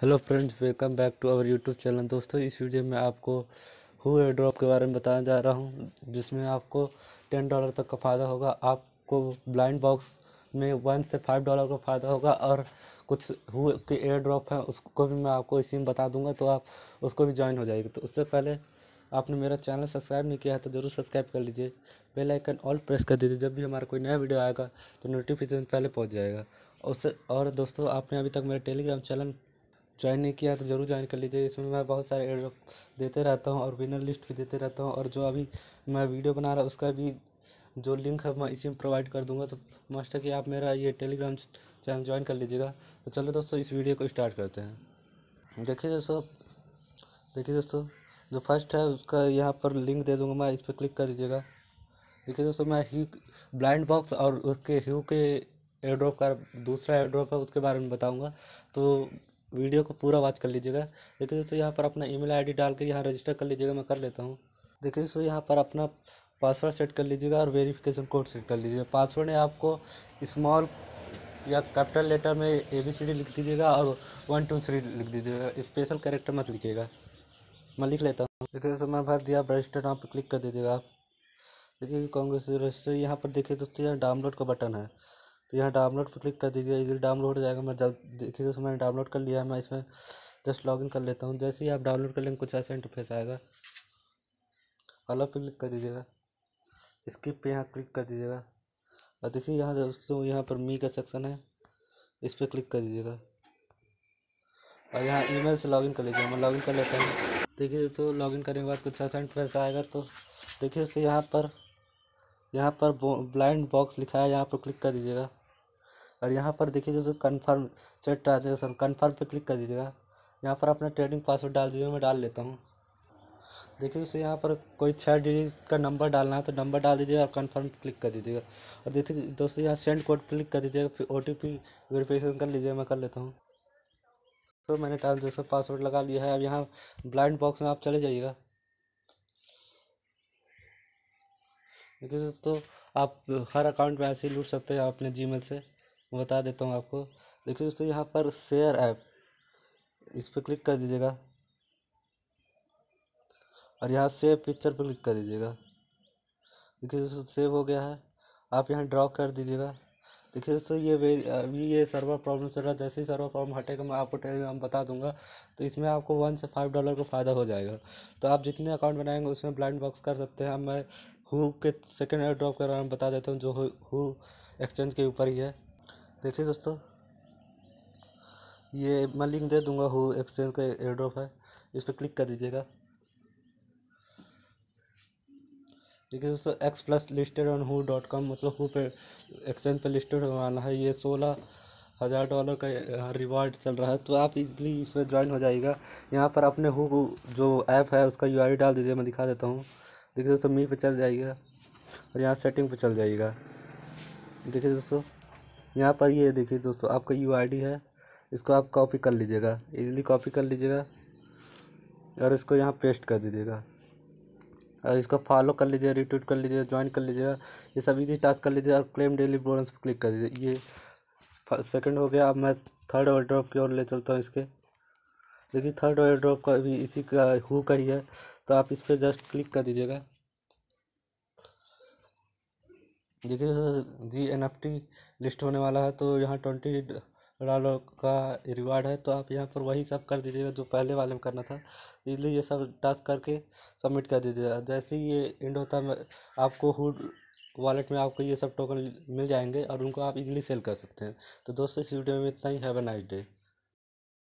hello friends welcome back to our YouTube channel दोस्तों इस video में आपको हु एयर ड्रॉप के बारे में बताने जा रहा हूँ जिसमें आपको टेन डॉलर तक का फ़ायदा होगा आपको ब्लाइंड बॉक्स में वन से फाइव डॉलर का फ़ायदा होगा और कुछ हु के एयर ड्रॉप हैं उसको भी मैं आपको इसी में बता दूंगा तो आप उसको भी ज्वाइन हो जाएगी तो उससे पहले आपने मेरा चैनल सब्सक्राइब नहीं किया है तो ज़रूर सब्सक्राइब कर लीजिए बेल आइकन ऑल प्रेस कर दीजिए जब भी हमारा कोई नया वीडियो आएगा तो नोटिफिकेशन पहले पहुँच जाएगा उससे और दोस्तों आपने अभी तक मेरा टेलीग्राम चैनल ज्वाइन नहीं किया तो ज़रूर ज्वाइन कर लीजिए इसमें मैं बहुत सारे ड्रॉप देते रहता हूँ और विनर लिस्ट भी देते रहता हूँ और जो अभी मैं वीडियो बना रहा उसका भी जो लिंक है मैं इसी में प्रोवाइड कर दूंगा तो मास्टर कि आप मेरा ये टेलीग्राम चैनल ज्वाइन कर लीजिएगा तो चलो दोस्तों इस वीडियो को स्टार्ट करते हैं देखिए दोस्तों देखिए दोस्तों जो फर्स्ट है उसका यहाँ पर लिंक दे दूँगा मैं इस पर क्लिक कर दीजिएगा देखिए दोस्तों मैं ही ब्लाइंड बॉक्स और उसके ह्यू के एयर ड्रॉप का दूसरा एयर ड्रॉप है उसके बारे में बताऊँगा तो वीडियो को पूरा वॉच कर लीजिएगा देखिए दोस्तों यहाँ पर अपना ईमेल आईडी डाल के यहाँ रजिस्टर कर लीजिएगा मैं कर लेता हूँ देखिए दोस्तों यहाँ पर अपना पासवर्ड सेट कर लीजिएगा और वेरिफिकेशन कोड सेट कर लीजिएगा पासवर्ड में आपको स्मॉल या कैपिटल लेटर में ए बी सी डी लिख दीजिएगा और वन टू थ्री लिख दीजिएगा स्पेशल कैरेक्टर मत लिखिएगा मैं लिख लेता हूँ देखिए दोस्तों मैं भर दिया रजिस्टर नाम पर क्लिक कर दीजिएगा आप देखिए कांग्रेस रजिस्टर यहाँ पर देखिए दोस्तों यहाँ डाउनलोड का बटन है तो यहाँ डाउनलोड पर क्लिक कर दीजिए इधर डाउनलोड हो जाएगा मैं जल्द देखिए जैसे मैंने डाउनलोड कर लिया है मैं इसमें जस्ट लॉगिन कर लेता हूँ जैसे ही आप डाउनलोड कर लेंगे कुछ ऐसा इंटरफेस आएगा अलग पर क्लिक कर दीजिएगा स्किप पे यहाँ क्लिक कर दीजिएगा और देखिए यहाँ दोस्तों यहाँ पर मी का सेक्शन है इस पर क्लिक कर दीजिएगा और यहाँ ईमेल से लॉगिन कर लीजिएगा मैं लॉगिन कर लेता हूँ देखिए दोस्तों लॉगिन करने के बाद कुछ ऐसा इंटरफेस आएगा तो देखिए दोस्तों यहाँ पर यहाँ पर ब्लाइंड बॉक्स लिखा है यहाँ पर क्लिक कर दीजिएगा और यहाँ पर देखिए दोस्तों कन्फर्म चेक ट्रांजेक्शन कन्फर्म पर क्लिक कर दीजिएगा यहाँ पर अपना ट्रेडिंग पासवर्ड डाल दीजिएगा मैं डाल लेता हूँ देखिए दोस्तों यहाँ पर कोई छः डिजिट का नंबर डालना है तो नंबर डाल दीजिएगा और कन्फर्म क्लिक कर दीजिएगा और देखिए दोस्तों यहाँ सेंड कोड क्लिक कर दीजिएगा फिर ओ टी पी वेरीफिकेशन कर लीजिएगा मैं कर लेता हूँ तो मैंने ट्रांजेक्शन पासवर्ड लगा लिया है अब यहाँ ब्लाइंड बॉक्स में आप चले जाइएगा देखिए दोस्तों आप हर अकाउंट में ऐसे ही लूट सकते हैं अपने जीमेल से बता देता हूँ आपको देखिए दोस्तों यहाँ पर शेयर ऐप इस पर क्लिक कर दीजिएगा और यहाँ सेव पिक्चर पर क्लिक कर दीजिएगा देखिए दोस्तों सेव हो गया है आप यहाँ ड्रॉ कर दीजिएगा देखिए दोस्तों ये अभी ये सर्वर प्रॉब्लम चल रहा है जैसे ही सर्वर प्रॉब्लम हटेगा मैं आपको टेलीग्राम बता दूंगा तो इसमें आपको वन से फाइव डॉलर का फ़ायदा हो जाएगा तो आप जितने अकाउंट बनाएंगे उसमें ब्लाइंड बॉक्स कर सकते हैं मैं हु के सेकेंड एयर ड्रॉप के बारे में बता देता हूँ जो हु एक्सचेंज के ऊपर ही है देखिए दोस्तों ये मैं लिंक दे दूंगा हु एक्सचेंज का एयरड्रॉप है इस पर क्लिक कर दीजिएगा देखिए दोस्तों X plus listed on Hoo dot com मतलब हु पे एक्सचेंज पे लिस्टेड होना है ये सोलह हज़ार डॉलर का रिवार्ड चल रहा है तो आप इजली इसमें ज्वाइन हो जाएगा यहाँ पर अपने हु जो ऐप है उसका यू डाल दीजिए मैं दिखा देता हूँ देखिए दोस्तों मी पे चल जाइएगा और यहाँ सेटिंग पे चल जाइएगा देखिए दोस्तों यहाँ पर ये देखिए दोस्तों आपका यू है इसको आप कॉपी कर लीजिएगा इजीली कॉपी कर लीजिएगा और इसको यहाँ पेस्ट कर दीजिएगा और इसको फॉलो कर लीजिए रिट्वीट कर लीजिएगा ज्वाइन कर लीजिएगा ये सब इजी टास्क कर लीजिए और क्लेम डेली बोनस पर क्लिक कर दीजिए ये सेकंड हो गया अब मैं थर्ड ऑयर ड्रॉप की ओर ले चलता हूँ इसके देखिए थर्ड ऑयर ड्रॉप का भी इसी का हु का ही है तो आप इस पर जस्ट क्लिक कर दीजिएगा देखिए G N F T list होने वाला है तो यहाँ ट्वेंटी डॉलर का रिवार्ड है तो आप यहाँ पर वही सब कर दीजिएगा जो पहले वाले में करना था इसलिए ये सब टास्क करके सबमिट कर दीजिएगा जैसे ही ये एंड होता है आपको हुड वॉलेट में आपको ये सब टोकन मिल जाएंगे और उनको आप इजीली सेल कर सकते हैं तो दोस्तों इस वीडियो में इतना ही हैव ए नाइस डे